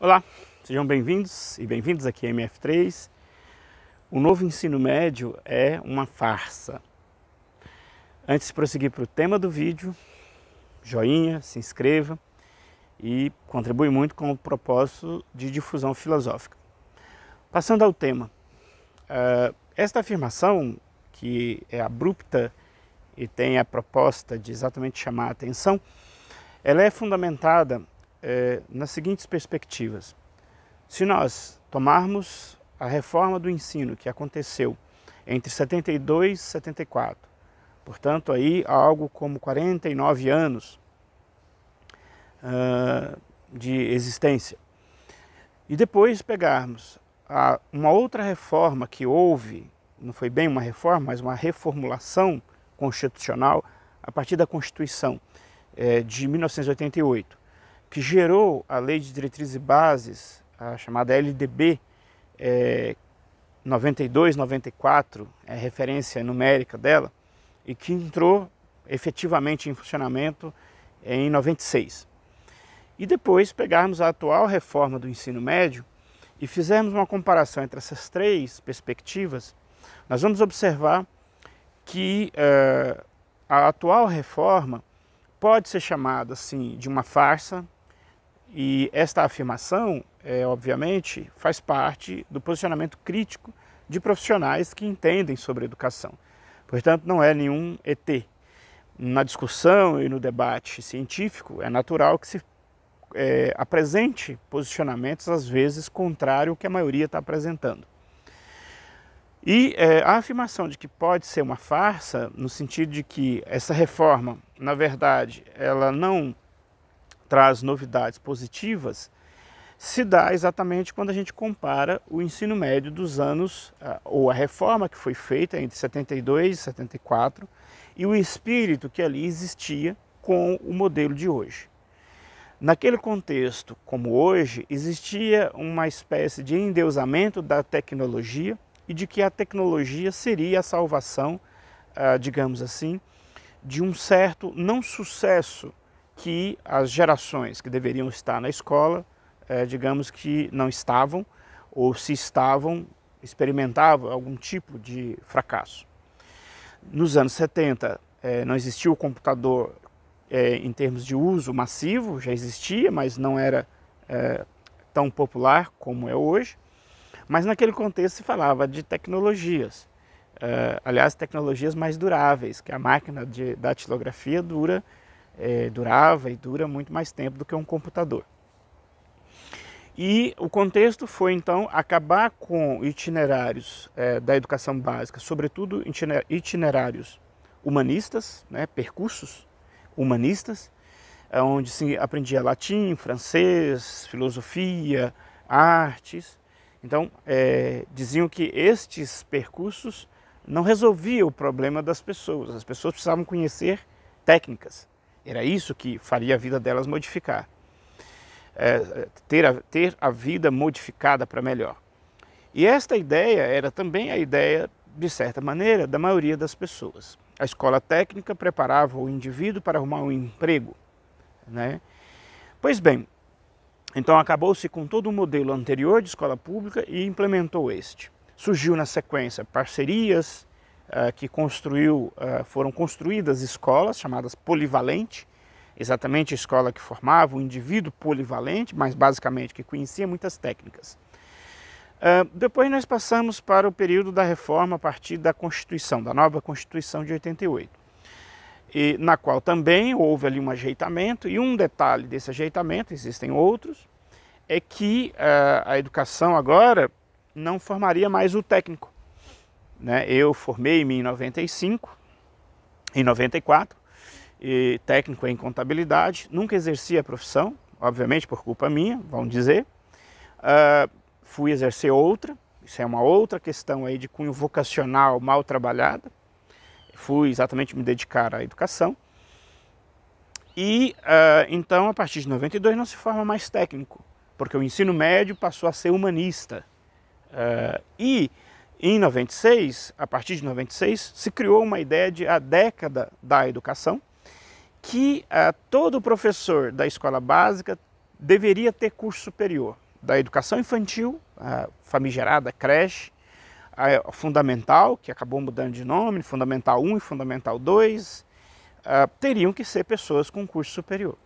Olá, sejam bem-vindos e bem-vindos aqui a MF3. O novo ensino médio é uma farsa. Antes de prosseguir para o tema do vídeo, joinha, se inscreva e contribui muito com o propósito de difusão filosófica. Passando ao tema, eh, esta afirmação, que é abrupta e tem a proposta de exatamente chamar a atenção, ela é fundamentada é, nas seguintes perspectivas. Se nós tomarmos a reforma do ensino que aconteceu entre 72 e 74, portanto, aí há algo como 49 anos uh, de existência, e depois pegarmos a, uma outra reforma que houve, não foi bem uma reforma, mas uma reformulação constitucional a partir da Constituição eh, de 1988 que gerou a Lei de Diretrizes e Bases, a chamada LDB é, 92-94, é referência numérica dela, e que entrou efetivamente em funcionamento é, em 96. E depois pegarmos a atual reforma do ensino médio e fizermos uma comparação entre essas três perspectivas, nós vamos observar que uh, a atual reforma pode ser chamada assim de uma farsa, e esta afirmação, é, obviamente, faz parte do posicionamento crítico de profissionais que entendem sobre educação. Portanto, não é nenhum ET. Na discussão e no debate científico, é natural que se é, apresente posicionamentos, às vezes, contrário ao que a maioria está apresentando. E é, a afirmação de que pode ser uma farsa, no sentido de que essa reforma, na verdade, ela não traz novidades positivas, se dá exatamente quando a gente compara o ensino médio dos anos, ah, ou a reforma que foi feita entre 72 e 74, e o espírito que ali existia com o modelo de hoje. Naquele contexto, como hoje, existia uma espécie de endeusamento da tecnologia e de que a tecnologia seria a salvação, ah, digamos assim, de um certo não sucesso que as gerações que deveriam estar na escola, é, digamos que não estavam, ou se estavam, experimentavam algum tipo de fracasso. Nos anos 70, é, eh, não existia o computador é, em termos de uso massivo, já existia, mas não era tão popular como é hoje. Mas naquele contexto se falava de tecnologias, aliás, tecnologias mais duráveis, que a máquina de datilografia dura é, durava e dura muito mais tempo do que um computador. E o contexto foi então acabar com itinerários é, da educação básica, sobretudo itinerários humanistas, né, percursos humanistas, é, onde se aprendia latim, francês, filosofia, artes. Então, é, diziam que estes percursos não resolviam o problema das pessoas, as pessoas precisavam conhecer técnicas, era isso que faria a vida delas modificar. É, é, ter, a, ter a vida modificada para melhor. E esta ideia era também a ideia, de certa maneira, da maioria das pessoas. A escola técnica preparava o indivíduo para arrumar um emprego. Né? Pois bem, então acabou-se com todo o modelo anterior de escola pública e implementou este. Surgiu na sequência parcerias, eh, que construiu, eh, foram construídas escolas chamadas polivalente, exatamente a escola que formava o um indivíduo polivalente, mas basicamente que conhecia muitas técnicas. Eh, depois nós passamos para o período da reforma a partir da Constituição, da nova Constituição de 88, e, na qual também houve ali um ajeitamento, e um detalhe desse ajeitamento, existem outros, é que a educação agora não formaria mais o técnico, né? Eu formei-me em 95, em 94, e técnico em contabilidade, nunca exerci a profissão, obviamente por culpa minha, vão dizer. Uh, fui exercer outra, isso é uma outra questão aí de cunho vocacional mal trabalhada. Fui exatamente me dedicar à educação. E uh, então, a partir de 92, não se forma mais técnico, porque o ensino médio passou a ser humanista. Uh, e em 96, a partir de 96, se criou uma ideia de a década da educação, que ah, todo professor da escola básica deveria ter curso superior, da educação infantil, a famigerada creche, a fundamental, que acabou mudando de nome, fundamental 1 e fundamental 2, eh, teriam que ser pessoas com curso superior.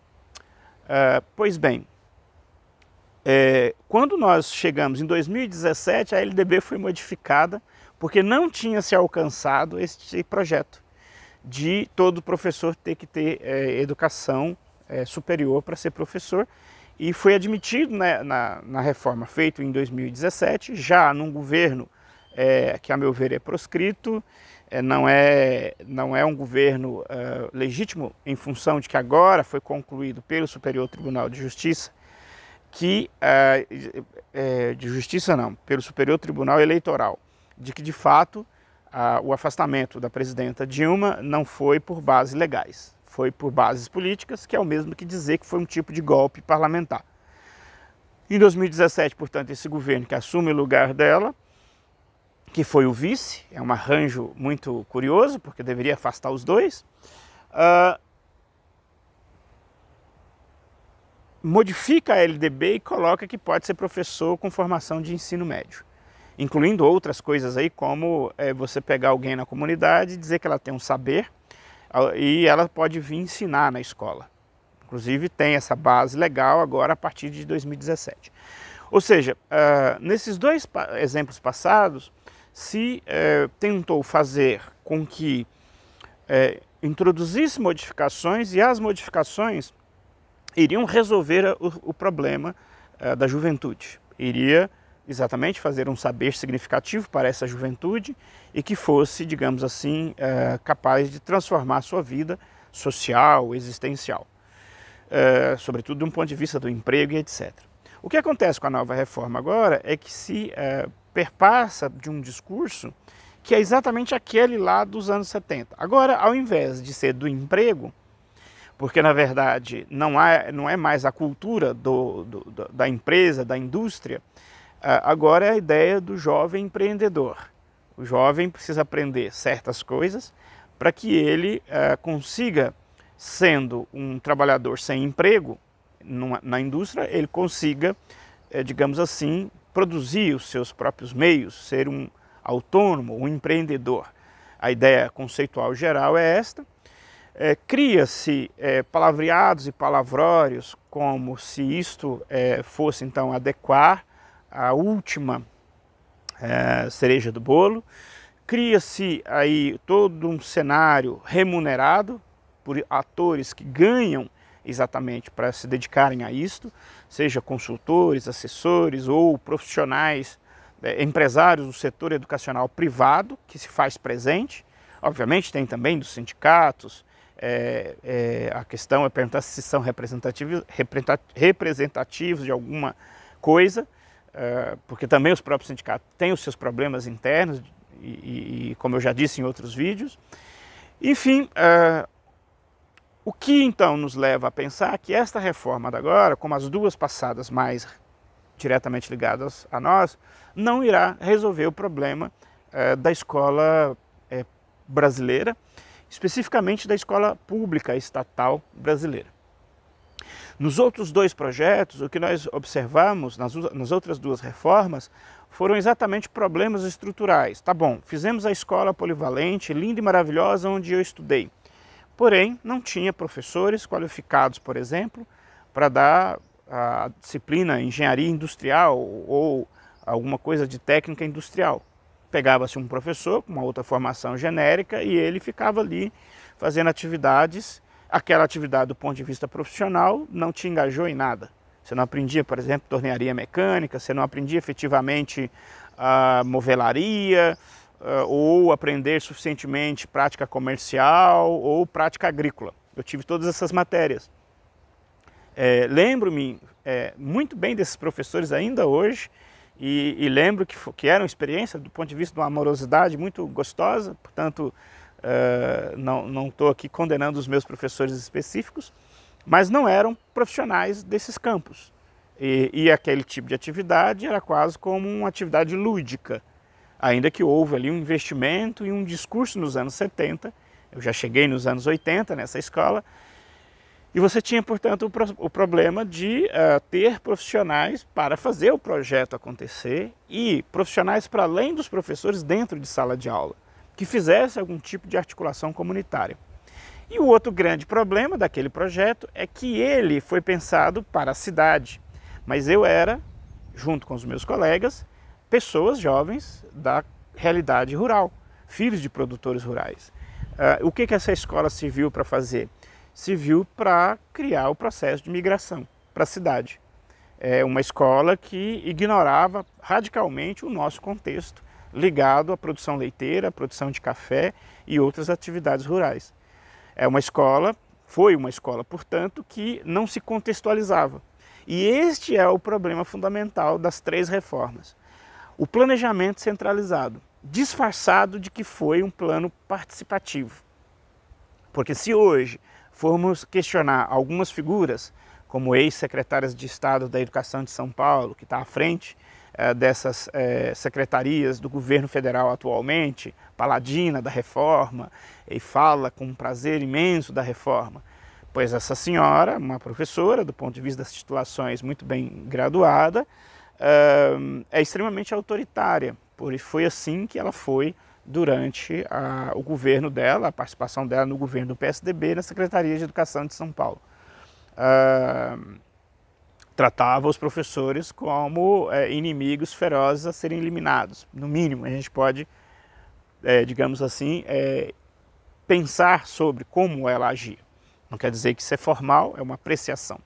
Eh, pois bem, é, quando nós chegamos em 2017, a LDB foi modificada porque não tinha se alcançado esse projeto de todo professor ter que ter é, educação é, superior para ser professor e foi admitido né, na, na, reforma feita em 2017, já num governo é, que a meu ver é proscrito, é, não, é, não é um governo é, legítimo em função de que agora foi concluído pelo Superior Tribunal de Justiça que é, de justiça não, pelo Superior Tribunal Eleitoral, de que de fato a, o afastamento da presidenta Dilma não foi por bases legais, foi por bases políticas, que é o mesmo que dizer que foi um tipo de golpe parlamentar. Em 2017, portanto, esse governo que assume o lugar dela, que foi o vice, é um arranjo muito curioso, porque deveria afastar os dois, uh, modifica a LDB e coloca que pode ser professor com formação de ensino médio, incluindo outras coisas aí, como é, você pegar alguém na comunidade e dizer que ela tem um saber e ela pode vir ensinar na escola. Inclusive tem essa base legal agora a partir de 2017. Ou seja, uh, nesses dois pa exemplos passados, se uh, tentou fazer com que uh, introduzisse modificações e as modificações iriam resolver o, o problema uh, da juventude. Iria exatamente fazer um saber significativo para essa juventude e que fosse, digamos assim, uh, capaz de transformar a sua vida social, existencial, uh, sobretudo de um ponto de vista do emprego e etc. O que acontece com a nova reforma agora é que se perpassa de um discurso que é exatamente aquele lá dos anos 70. Agora, ao invés de ser do emprego, porque na verdade não, há, não é mais a cultura do, do, da empresa, da indústria, ah, agora é a ideia do jovem empreendedor. O jovem precisa aprender certas coisas para que ele ah, consiga, sendo um trabalhador sem emprego na indústria, ele consiga, eh, digamos assim, produzir os seus próprios meios, ser um autônomo, um empreendedor. A ideia conceitual geral é esta, é, cria-se é, palavreados e palavrórios como se isto é, fosse então adequar a última é, cereja do bolo, cria-se aí todo um cenário remunerado por atores que ganham exatamente para se dedicarem a isto, seja consultores, assessores ou profissionais, é, empresários do setor educacional privado que se faz presente. Obviamente tem também dos sindicatos, é, é, a questão é perguntar se são representativos, representativos de alguma coisa, é, porque também os próprios sindicatos têm os seus problemas internos, e, e como eu já disse em outros vídeos. Enfim, é, o que então nos leva a pensar que esta reforma da agora, como as duas passadas mais diretamente ligadas a nós, não irá resolver o problema é, da escola é, brasileira especificamente da escola pública estatal brasileira. Nos outros dois projetos, o que nós observamos nas, nas outras duas reformas foram exatamente problemas estruturais. Tá bom, fizemos a escola polivalente, linda e maravilhosa, onde eu estudei. Porém, não tinha professores qualificados, por exemplo, para dar a disciplina engenharia industrial ou alguma coisa de técnica industrial pegava-se um professor com uma outra formação genérica e ele ficava ali fazendo atividades. Aquela atividade do ponto de vista profissional não te engajou em nada. Você não aprendia, por exemplo, tornearia mecânica, você não aprendia efetivamente a novelaria eh, ou aprender suficientemente prática comercial ou prática agrícola. Eu tive todas essas matérias. É, Lembro-me é, muito bem desses professores ainda hoje e, e lembro que, que era uma experiência do ponto de vista de uma amorosidade muito gostosa, portanto, uh, não estou aqui condenando os meus professores específicos, mas não eram profissionais desses campos. E, e, aquele tipo de atividade era quase como uma atividade lúdica, ainda que houve ali um investimento e um discurso nos anos 70. Eu já cheguei nos anos 80 nessa escola, e você tinha, portanto, o, pro o problema de uh, ter profissionais para fazer o projeto acontecer e profissionais para além dos professores dentro de sala de aula, que fizesse algum tipo de articulação comunitária. E o outro grande problema daquele projeto é que ele foi pensado para a cidade, mas eu era, junto com os meus colegas, pessoas jovens da realidade rural, filhos de produtores rurais. Uh, o que, que essa escola serviu para fazer? civil para criar o processo de migração para a cidade. É uma escola que ignorava radicalmente o nosso contexto ligado à produção leiteira, à produção de café e outras atividades rurais. É uma escola, foi uma escola, portanto, que não se contextualizava. E este é o problema fundamental das três reformas. O planejamento centralizado, disfarçado de que foi um plano participativo. Porque se hoje formos questionar algumas figuras, como ex-secretárias de Estado da Educação de São Paulo, que está à frente eh, dessas eh, secretarias do governo federal atualmente, paladina da reforma, e fala com um prazer imenso da reforma. Pois essa senhora, uma professora, do ponto de vista das titulações, muito bem graduada, eh, é extremamente autoritária, por foi assim que ela foi durante a, o governo dela, a participação dela no governo do PSDB na Secretaria de Educação de São Paulo. Uh, tratava os professores como é, inimigos ferozes a serem eliminados. No mínimo, a gente pode, é, digamos assim, é, pensar sobre como ela agia. Não quer dizer que isso é formal, é uma apreciação.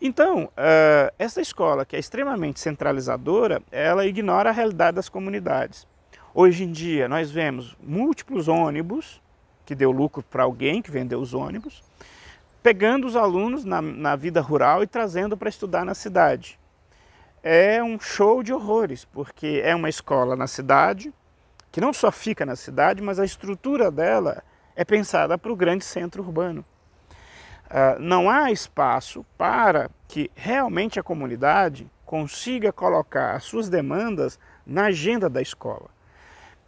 Então, uh, essa escola, que é extremamente centralizadora, ela ignora a realidade das comunidades. Hoje em dia nós vemos múltiplos ônibus, que deu lucro para alguém que vendeu os ônibus, pegando os alunos na, na vida rural e trazendo para estudar na cidade. É um show de horrores, porque é uma escola na cidade, que não só fica na cidade, mas a estrutura dela é pensada para o grande centro urbano. Uh, não há espaço para que realmente a comunidade consiga colocar as suas demandas na agenda da escola.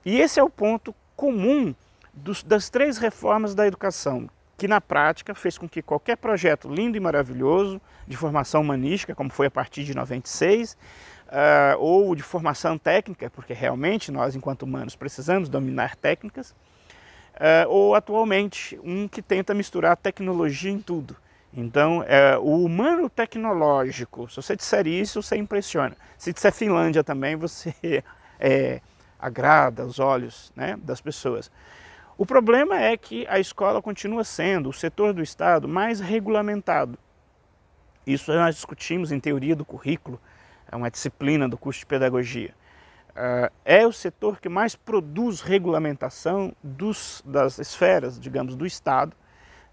E esse é o ponto comum dos, das três reformas da educação, que na prática fez com que qualquer projeto lindo e maravilhoso de formação humanística, como foi a partir de 96, uh, ah, ou de formação técnica, porque realmente nós, enquanto humanos, precisamos dominar técnicas, uh, ou atualmente um que tenta misturar tecnologia em tudo. Então, eh, o humano tecnológico, se você disser isso, você impressiona. Se disser Finlândia também, você é, agrada aos olhos né, das pessoas. O problema é que a escola continua sendo o setor do Estado mais regulamentado. Isso nós discutimos em teoria do currículo, é uma disciplina do curso de pedagogia. Ah, é o setor que mais produz regulamentação dos, das esferas, digamos, do Estado,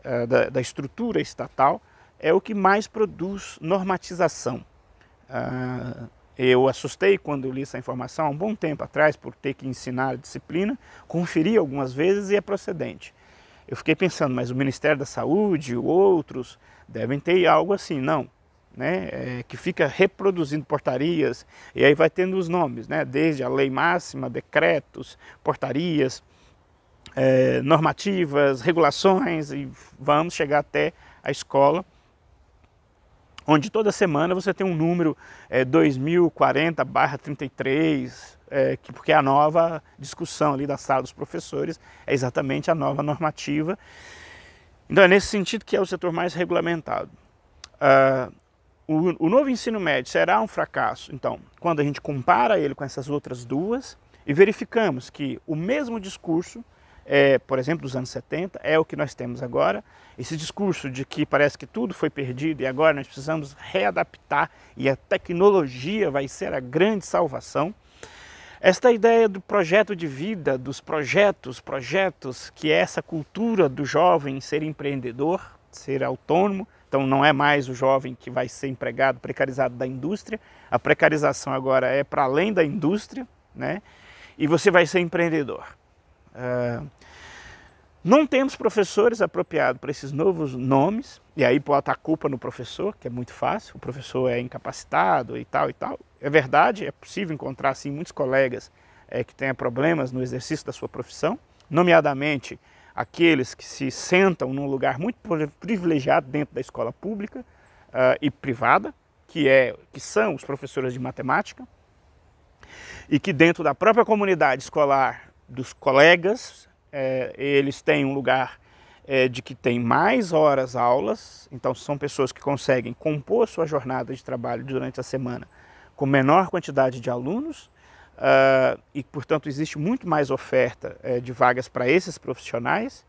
ah, da, da estrutura estatal, é o que mais produz normatização. Ah, eu assustei quando li essa informação há um bom tempo atrás, por ter que ensinar a disciplina, conferi algumas vezes e é procedente. Eu fiquei pensando, mas o Ministério da Saúde, outros, devem ter algo assim, não. Né, é, que fica reproduzindo portarias, e aí vai tendo os nomes, né, desde a lei máxima, decretos, portarias, é, normativas, regulações, e vamos chegar até a escola onde toda semana você tem um número é, 2040-33, é, que, porque a nova discussão ali da sala dos professores é exatamente a nova normativa. Então é nesse sentido que é o setor mais regulamentado. Uh, o, o novo ensino médio será um fracasso, então, quando a gente compara ele com essas outras duas e verificamos que o mesmo discurso é, por exemplo, dos anos 70, é o que nós temos agora. Esse discurso de que parece que tudo foi perdido e agora nós precisamos readaptar e a tecnologia vai ser a grande salvação. Esta ideia do projeto de vida, dos projetos, projetos, que é essa cultura do jovem ser empreendedor, ser autônomo, então não é mais o jovem que vai ser empregado, precarizado da indústria. A precarização agora é para além da indústria, né? E você vai ser empreendedor. Ah, não temos professores apropriados para esses novos nomes, e aí botar a culpa no professor, que é muito fácil, o professor é incapacitado e tal e tal. É verdade, é possível encontrar assim, muitos colegas é, que tenham problemas no exercício da sua profissão, nomeadamente aqueles que se sentam num lugar muito privilegiado dentro da escola pública uh, e privada, que, é, que são os professores de matemática, e que dentro da própria comunidade escolar dos colegas é, eles têm um lugar é, de que tem mais horas aulas, então são pessoas que conseguem compor sua jornada de trabalho durante a semana com menor quantidade de alunos uh, e, portanto, existe muito mais oferta é, de vagas para esses profissionais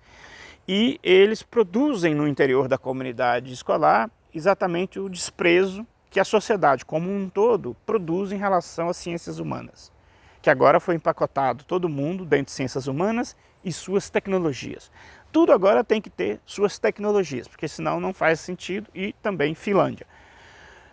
e eles produzem no interior da comunidade escolar exatamente o desprezo que a sociedade como um todo produz em relação às ciências humanas, que agora foi empacotado todo mundo dentro de ciências humanas e suas tecnologias. Tudo agora tem que ter suas tecnologias, porque senão não faz sentido, e também Finlândia.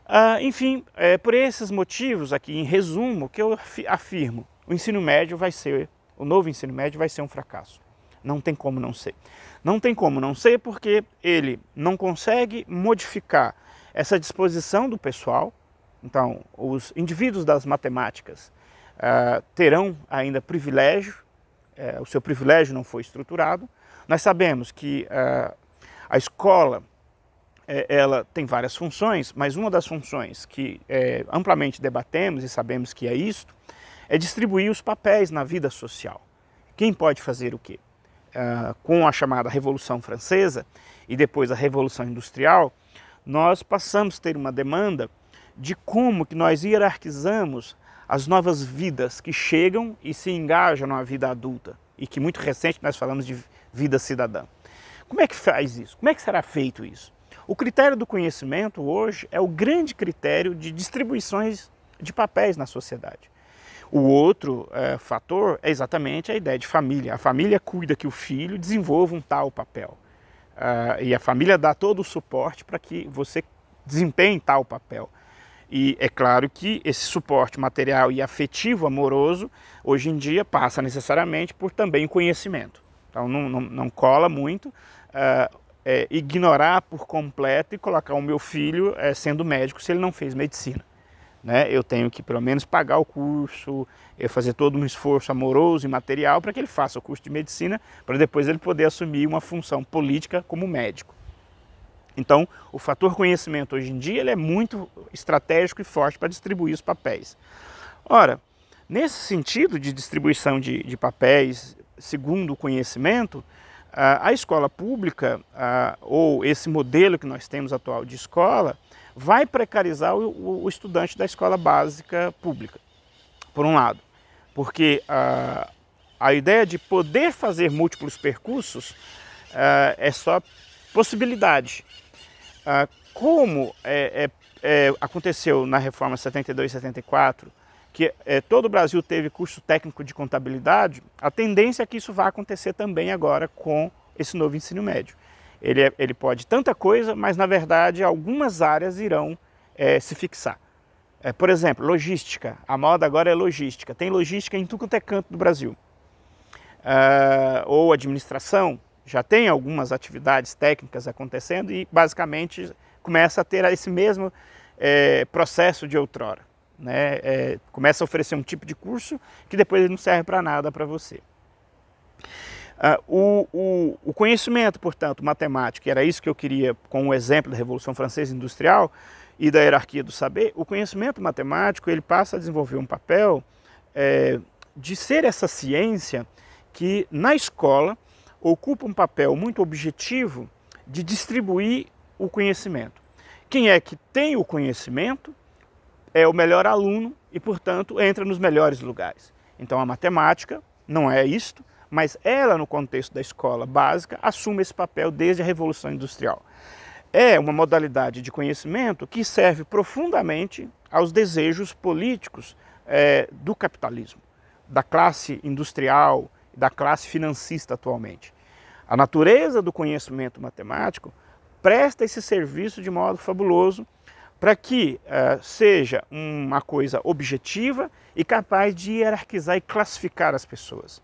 Ah, enfim, é, por esses motivos aqui, em resumo, que eu afirmo, o ensino médio vai ser, o novo ensino médio vai ser um fracasso. Não tem como não ser. Não tem como não ser porque ele não consegue modificar essa disposição do pessoal. Então, os indivíduos das matemáticas ah, terão ainda privilégio é, o seu privilégio não foi estruturado. Nós sabemos que é, a escola é, ela tem várias funções, mas uma das funções que amplamente debatemos e sabemos que é isto é distribuir os papéis na vida social. Quem pode fazer o quê? com a chamada Revolução Francesa e depois a Revolução Industrial, nós passamos a ter uma demanda de como que nós hierarquizamos as novas vidas que chegam e se engajam na vida adulta e que muito recente nós falamos de vida cidadã. Como é que faz isso? Como é que será feito isso? O critério do conhecimento hoje é o grande critério de distribuições de papéis na sociedade. O outro é, fator é exatamente a ideia de família. A família cuida que o filho desenvolva um tal papel. Uh, e a família dá todo o suporte para que você desempenhe tal papel. E é claro que esse suporte material e afetivo amoroso, hoje em dia, passa necessariamente por também conhecimento. Então não, não, não cola muito uh, é, ignorar por completo e colocar o meu filho é, sendo médico se ele não fez medicina. Né? Eu tenho que pelo menos pagar o curso, eu fazer todo um esforço amoroso e material para que ele faça o curso de medicina, para depois ele poder assumir uma função política como médico. Então, o fator conhecimento hoje em dia ele é muito estratégico e forte para distribuir os papéis. Ora, nesse sentido de distribuição de, de papéis segundo o conhecimento, a escola pública, ou esse modelo que nós temos atual de escola, vai precarizar o estudante da escola básica pública, por um lado. Porque a ideia de poder fazer múltiplos percursos é só possibilidade. Ah, como é, é, é, aconteceu na reforma 72 e 74, que é, todo o Brasil teve curso técnico de contabilidade, a tendência é que isso vá acontecer também agora com esse novo ensino médio. Ele, é, ele pode tanta coisa, mas na verdade algumas áreas irão se fixar. por exemplo, logística. A moda agora é logística. Tem logística em tudo quanto é canto do Brasil. Uh, ou administração, já tem algumas atividades técnicas acontecendo e basicamente começa a ter esse mesmo é, processo de outrora. Né? É, começa a oferecer um tipo de curso que depois não serve para nada para você. Ah, o, o, o, conhecimento, portanto, matemático, era isso que eu queria com o exemplo da Revolução Francesa Industrial e da hierarquia do saber, o conhecimento matemático ele passa a desenvolver um papel é, de ser essa ciência que na escola ocupa um papel muito objetivo de distribuir o conhecimento. Quem é que tem o conhecimento é o melhor aluno e, portanto, entra nos melhores lugares. Então, a matemática não é isto, mas ela, no contexto da escola básica, assume esse papel desde a Revolução Industrial. É uma modalidade de conhecimento que serve profundamente aos desejos políticos é, do capitalismo, da classe industrial, da classe financista atualmente. A natureza do conhecimento matemático presta esse serviço de modo fabuloso para que uh, seja uma coisa objetiva e capaz de hierarquizar e classificar as pessoas.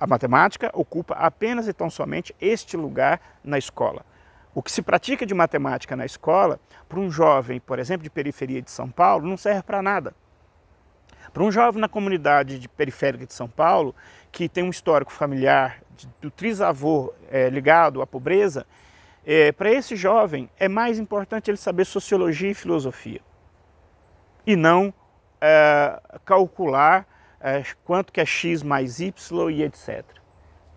A matemática ocupa apenas e tão somente este lugar na escola. O que se pratica de matemática na escola, para um jovem, por exemplo, de periferia de São Paulo, não serve para nada. Para um jovem na comunidade de periférica de São Paulo, que tem um histórico familiar do trisavô é, ligado à pobreza, é, para esse jovem é mais importante ele saber sociologia e filosofia e não é, calcular é, quanto que é x mais y e etc.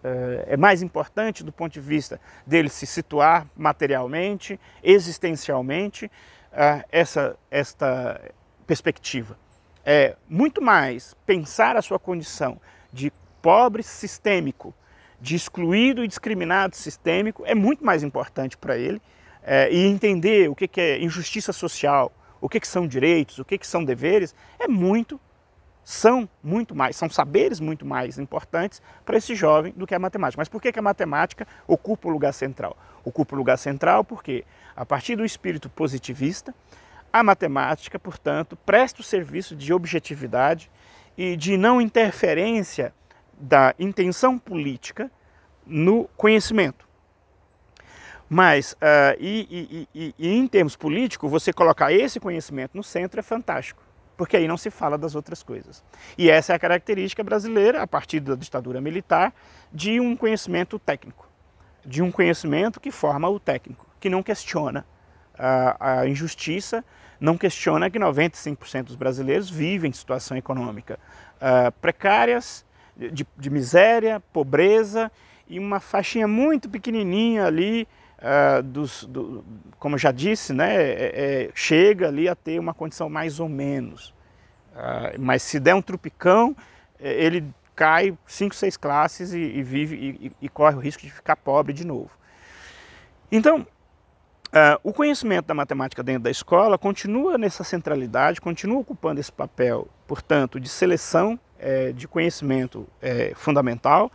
É, é mais importante do ponto de vista dele se situar materialmente, existencialmente, é, essa, esta perspectiva. É muito mais pensar a sua condição de pobre sistêmico de excluído e discriminado sistêmico é muito mais importante para ele é, e entender o que, que, é injustiça social, o que, que são direitos, o que, que são deveres, é muito, são muito mais, são saberes muito mais importantes para esse jovem do que a matemática. Mas por que, que a matemática ocupa o lugar central? Ocupa o lugar central porque, a partir do espírito positivista, a matemática, portanto, presta o serviço de objetividade e de não interferência da intenção política no conhecimento. Mas, uh, e, e, e, em termos políticos, você colocar esse conhecimento no centro é fantástico, porque aí não se fala das outras coisas. E essa é a característica brasileira, a partir da ditadura militar, de um conhecimento técnico, de um conhecimento que forma o técnico, que não questiona a, ah, a injustiça, não questiona que 95% dos brasileiros vivem em situação econômica uh, precárias, de, de miséria, pobreza e uma faixinha muito pequenininha ali, uh, dos, do, como já disse, né, é, é, chega ali a ter uma condição mais ou menos. Uh, mas se der um trupicão, é, ele cai cinco, seis classes e, e vive e, e, corre o risco de ficar pobre de novo. Então, uh, o conhecimento da matemática dentro da escola continua nessa centralidade, continua ocupando esse papel, portanto, de seleção é, de conhecimento é, fundamental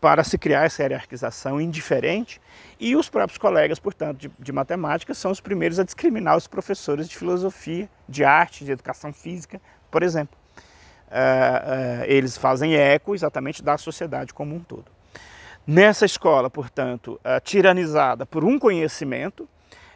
para se criar essa hierarquização indiferente e os próprios colegas, portanto, de, de matemática são os primeiros a discriminar os professores de filosofia, de arte, de educação física, por exemplo. Uh, uh, eles fazem eco exatamente da sociedade como um todo. Nessa escola, portanto, uh, tiranizada por um conhecimento,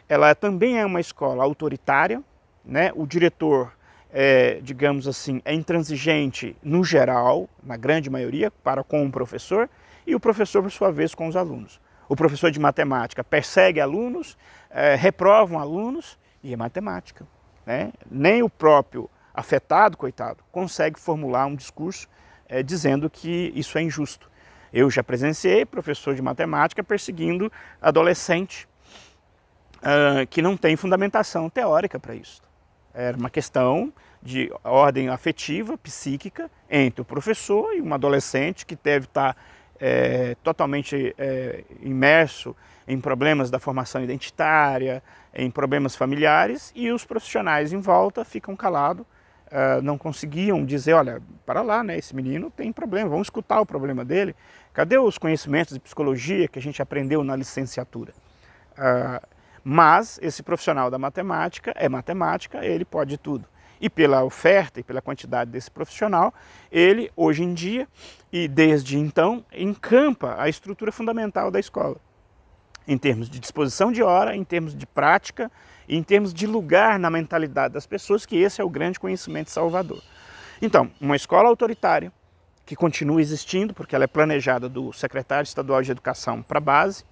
ela também é uma escola autoritária, né? o diretor é, digamos assim, é intransigente no geral, na grande maioria, para com o professor, e o professor, por sua vez, com os alunos. O professor de matemática persegue alunos, é, reprovam alunos, e é matemática. Né? Nem o próprio afetado, coitado, consegue formular um discurso é, dizendo que isso é injusto. Eu já presenciei professor de matemática perseguindo adolescente uh, que não tem fundamentação teórica para isso. Era uma questão de ordem afetiva, psíquica, entre o professor e um adolescente que deve estar tá, é, totalmente é, imerso em problemas da formação identitária, em problemas familiares, e os profissionais em volta ficam calados, é, não conseguiam dizer, olha, para lá, né, esse menino tem problema, vamos escutar o problema dele. Cadê os conhecimentos de psicologia que a gente aprendeu na licenciatura? Ah, mas esse profissional da matemática é matemática, ele pode tudo. E pela oferta e pela quantidade desse profissional, ele hoje em dia e desde então encampa a estrutura fundamental da escola, em termos de disposição de hora, em termos de prática, e em termos de lugar na mentalidade das pessoas, que esse é o grande conhecimento salvador. Então, uma escola autoritária, que continua existindo, porque ela é planejada do secretário estadual de educação para a base,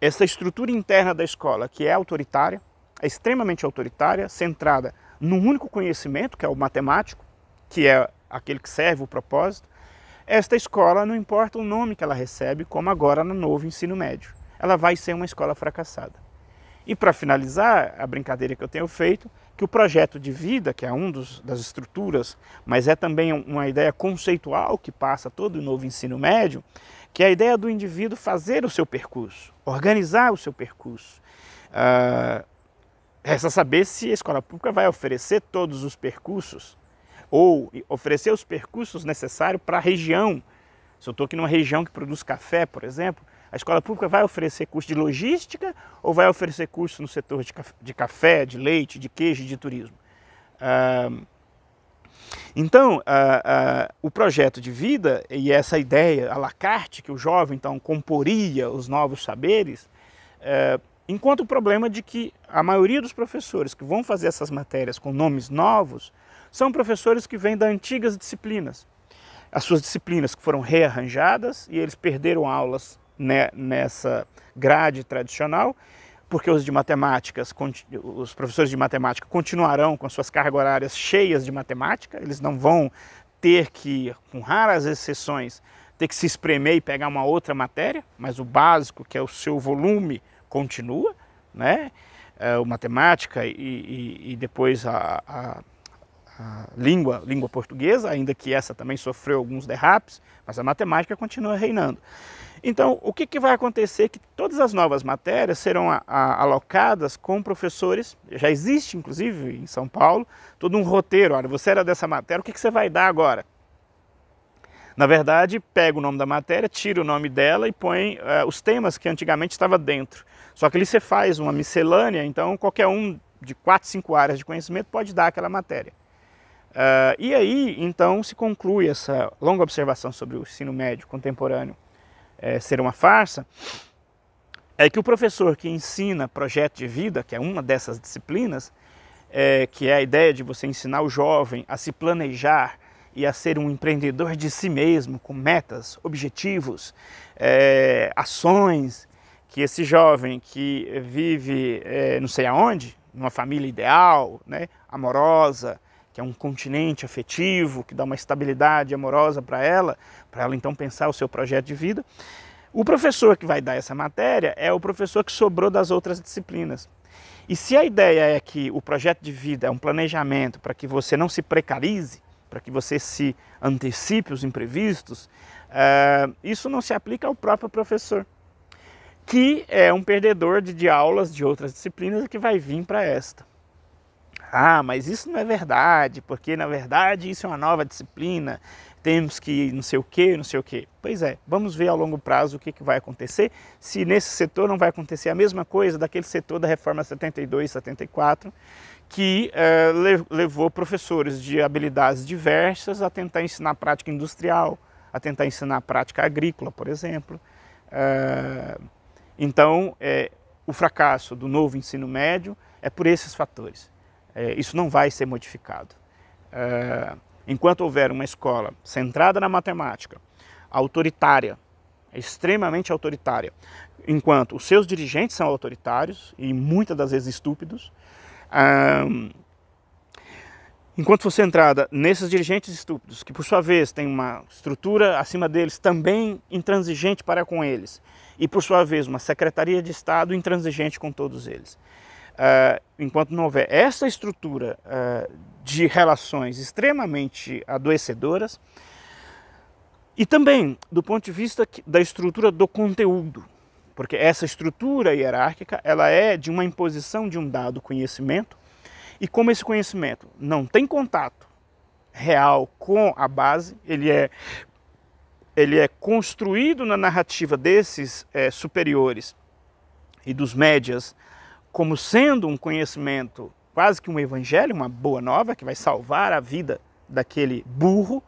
essa estrutura interna da escola, que é autoritária, é extremamente autoritária, centrada num único conhecimento, que é o matemático, que é aquele que serve o propósito, esta escola, não importa o nome que ela recebe, como agora no novo ensino médio, ela vai ser uma escola fracassada. E para finalizar a brincadeira que eu tenho feito, que o projeto de vida, que é um dos, das estruturas, mas é também uma ideia conceitual que passa todo o novo ensino médio, que é a ideia do indivíduo fazer o seu percurso organizar o seu percurso. Ah, resta saber se a escola pública vai oferecer todos os percursos ou oferecer os percursos necessários para a região. Se eu estou aqui numa região que produz café, por exemplo, a escola pública vai oferecer curso de logística ou vai oferecer curso no setor de café, de, café, de leite, de queijo, de turismo? Uh, então, o projeto de vida e essa ideia à la carte, que o jovem então comporia os novos saberes, é, encontra o problema de que a maioria dos professores que vão fazer essas matérias com nomes novos são professores que vêm das antigas disciplinas. As suas disciplinas que foram rearranjadas e eles perderam aulas né, nessa grade tradicional porque os de matemáticas, os professores de matemática continuarão com suas cargas horárias cheias de matemática, eles não vão ter que, com raras exceções, ter que se espremer e pegar uma outra matéria, mas o básico, que é o seu volume, continua, né? É, o matemática e, e, e depois a língua, língua portuguesa, ainda que essa também sofreu alguns derrapes, mas a matemática continua reinando. Então, o que, que vai acontecer que todas as novas matérias serão a, a, alocadas com professores, já existe inclusive em São Paulo, todo um roteiro, olha, você era dessa matéria, o que, que você vai dar agora? Na verdade, pega o nome da matéria, tira o nome dela e põe uh, os temas que antigamente estava dentro. Só que ali você faz uma miscelânea, então qualquer um de quatro, cinco áreas de conhecimento pode dar aquela matéria. Uh, e aí, então, se conclui essa longa observação sobre o ensino médio contemporâneo é, ser uma farsa, é que o professor que ensina projeto de vida, que é uma dessas disciplinas, é, que é a ideia de você ensinar o jovem a se planejar e a ser um empreendedor de si mesmo, com metas, objetivos, é, ações, que esse jovem que vive é, não sei aonde, numa família ideal, né, amorosa, que é um continente afetivo, que dá uma estabilidade amorosa para ela, para ela então pensar o seu projeto de vida. O professor que vai dar essa matéria é o professor que sobrou das outras disciplinas. E se a ideia é que o projeto de vida é um planejamento para que você não se precarize, para que você se antecipe os imprevistos, eh, isso não se aplica ao próprio professor, que é um perdedor de, aulas de outras disciplinas que vai vir para esta. Ah, mas isso não é verdade, porque na verdade isso é uma nova disciplina, temos que não sei o que, não sei o que. Pois é, vamos ver a longo prazo o que, que vai acontecer, se nesse setor não vai acontecer a mesma coisa daquele setor da reforma 72, 74, que eh, levou professores de habilidades diversas a tentar ensinar prática industrial, a tentar ensinar prática agrícola, por exemplo. Uh, então, eh, o fracasso do novo ensino médio é por esses fatores. É, isso não vai ser modificado. É, enquanto houver uma escola centrada na matemática, autoritária, extremamente autoritária, enquanto os seus dirigentes são autoritários e muitas das vezes estúpidos, é, enquanto for centrada nesses dirigentes estúpidos, que por sua vez têm uma estrutura acima deles também intransigente para com eles, e por sua vez uma secretaria de Estado intransigente com todos eles. Uh, enquanto não houver essa estrutura uh, de relações extremamente adoecedoras, e também do ponto de vista da estrutura do conteúdo, porque essa estrutura hierárquica ela é de uma imposição de um dado conhecimento, e como esse conhecimento não tem contato real com a base, ele é ele é construído na narrativa desses é, superiores e dos médias como sendo um conhecimento quase que um evangelho, uma boa nova que vai salvar a vida daquele burro,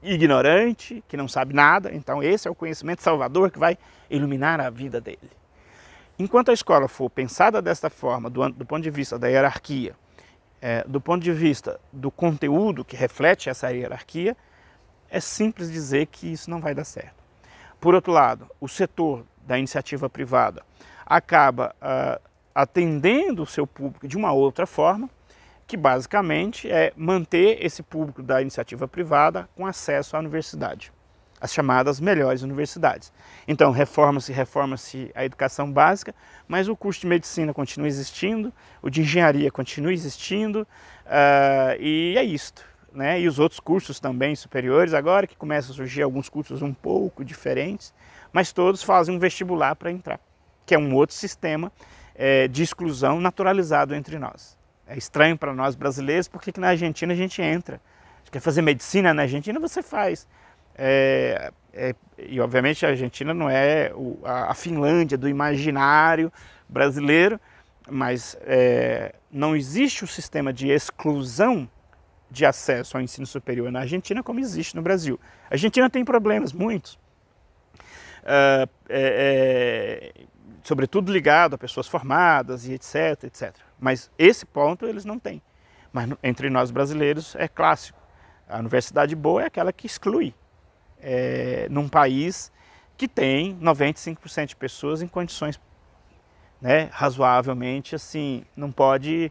ignorante, que não sabe nada. Então, esse é o conhecimento salvador que vai iluminar a vida dele. Enquanto a escola for pensada desta forma, do, do ponto de vista da hierarquia, é, do ponto de vista do conteúdo que reflete essa hierarquia, é simples dizer que isso não vai dar certo. Por outro lado, o setor da iniciativa privada acaba ah, atendendo o seu público de uma outra forma, que basicamente é manter esse público da iniciativa privada com acesso à universidade, as chamadas melhores universidades. Então, reforma-se, reforma-se a educação básica, mas o curso de medicina continua existindo, o de engenharia continua existindo, uh, e é isto. Né? E os outros cursos também superiores, agora que começam a surgir alguns cursos um pouco diferentes, mas todos fazem um vestibular para entrar, que é um outro sistema é, de exclusão naturalizado entre nós. É estranho para nós brasileiros, porque na Argentina a gente entra. quer fazer medicina na Argentina, você faz. É, é, e obviamente a Argentina não é o, a, a, Finlândia do imaginário brasileiro, mas é, não existe o sistema de exclusão de acesso ao ensino superior na Argentina como existe no Brasil. A Argentina tem problemas, muitos. Uh, sobretudo ligado a pessoas formadas e etc, etc. Mas esse ponto eles não têm. Mas entre nós brasileiros é clássico. A universidade boa é aquela que exclui. É, num país que tem 95% de pessoas em condições né, razoavelmente assim, não pode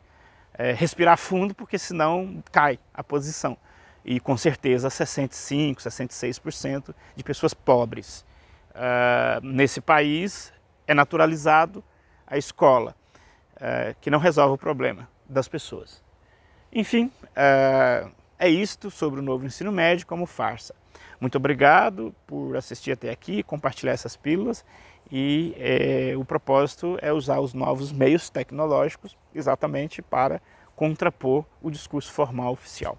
é, respirar fundo porque senão cai a posição. E com certeza 65, 66% de pessoas pobres. Uh, nesse país é naturalizado a escola, é, que não resolve o problema das pessoas. Enfim, é, é isto sobre o novo ensino médio como farsa. Muito obrigado por assistir até aqui, compartilhar essas pílulas e é, o propósito é usar os novos meios tecnológicos exatamente para contrapor o discurso formal oficial.